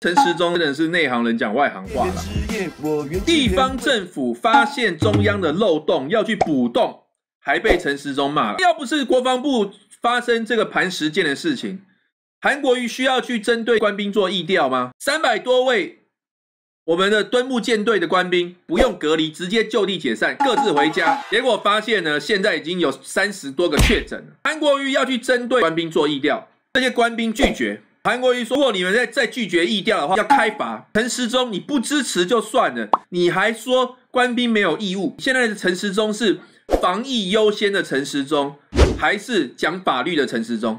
陈时中真的是内行人讲外行话了。地方政府发现中央的漏洞要去补洞，还被陈时中骂了。要不是国防部发生这个磐石舰的事情，韩国瑜需要去针对官兵做议调吗？三百多位我们的敦木舰队的官兵不用隔离，直接就地解散，各自回家。结果发现呢，现在已经有三十多个确诊。韩国瑜要去针对官兵做议调，这些官兵拒绝。韩国瑜说：“如果你们再再拒绝议调的话，要开罚。”陈时中，你不支持就算了，你还说官兵没有义务。现在的陈时中是防疫优先的陈时中，还是讲法律的陈时中？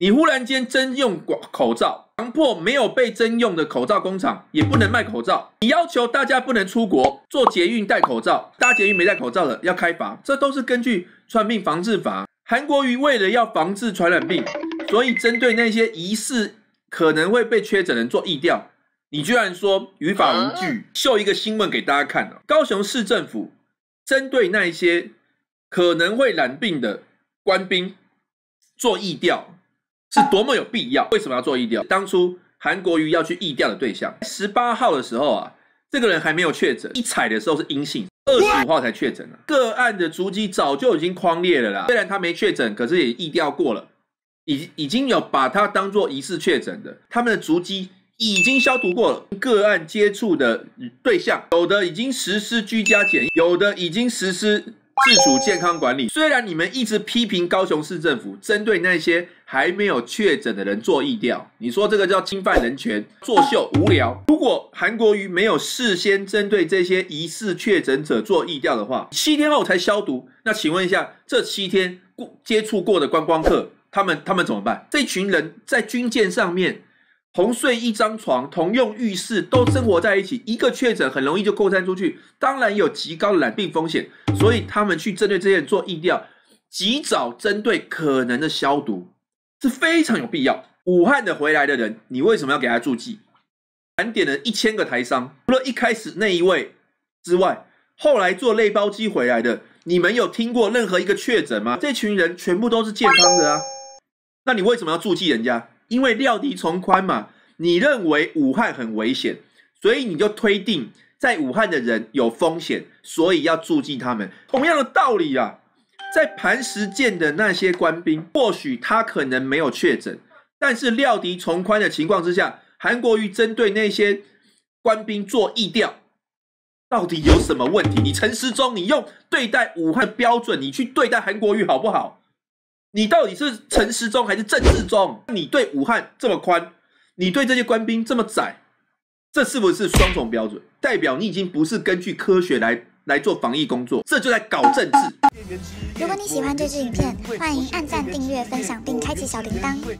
你忽然间征用口罩，强迫没有被征用的口罩工厂也不能卖口罩。你要求大家不能出国做捷运戴口罩，搭捷运没戴口罩的要开罚，这都是根据传染病防治法。韩国瑜为了要防治传染病。所以，针对那些疑似可能会被确诊人做疫调，你居然说语法无据，秀一个新闻给大家看呢？高雄市政府针对那一些可能会染病的官兵做疫调，是多么有必要？为什么要做疫调？当初韩国瑜要去疫调的对象，十八号的时候啊，这个人还没有确诊，一采的时候是阴性，二十五号才确诊了。个案的足迹早就已经框列了啦，虽然他没确诊，可是也疫调过了。已已经有把它当做疑似确诊的，他们的足迹已经消毒过了，个案接触的对象，有的已经实施居家检疫，有的已经实施自主健康管理。虽然你们一直批评高雄市政府针对那些还没有确诊的人做疫调，你说这个叫侵犯人权、作秀无聊。如果韩国瑜没有事先针对这些疑似确诊者做疫调的话，七天后才消毒，那请问一下，这七天过接触过的观光客？他们他们怎么办？这群人在军舰上面同睡一张床、同用浴室，都生活在一起。一个确诊很容易就扩散出去，当然有极高的染病风险。所以他们去针对这些人做疫调，及早针对可能的消毒是非常有必要。武汉的回来的人，你为什么要给他注记？盘点了一千个台商，除了一开始那一位之外，后来做内包机回来的，你们有听过任何一个确诊吗？这群人全部都是健康的啊。那你为什么要注记人家？因为料敌从宽嘛。你认为武汉很危险，所以你就推定在武汉的人有风险，所以要注记他们。同样的道理啊，在磐石舰的那些官兵，或许他可能没有确诊，但是料敌从宽的情况之下，韩国瑜针对那些官兵做疫调，到底有什么问题？你陈时中，你用对待武汉标准，你去对待韩国瑜好不好？你到底是诚实中还是政治忠？你对武汉这么宽，你对这些官兵这么窄，这是不是双重标准？代表你已经不是根据科学来来做防疫工作，这就在搞政治。如果你喜欢这支影片，欢迎按赞、订阅、分享，并开启小铃铛。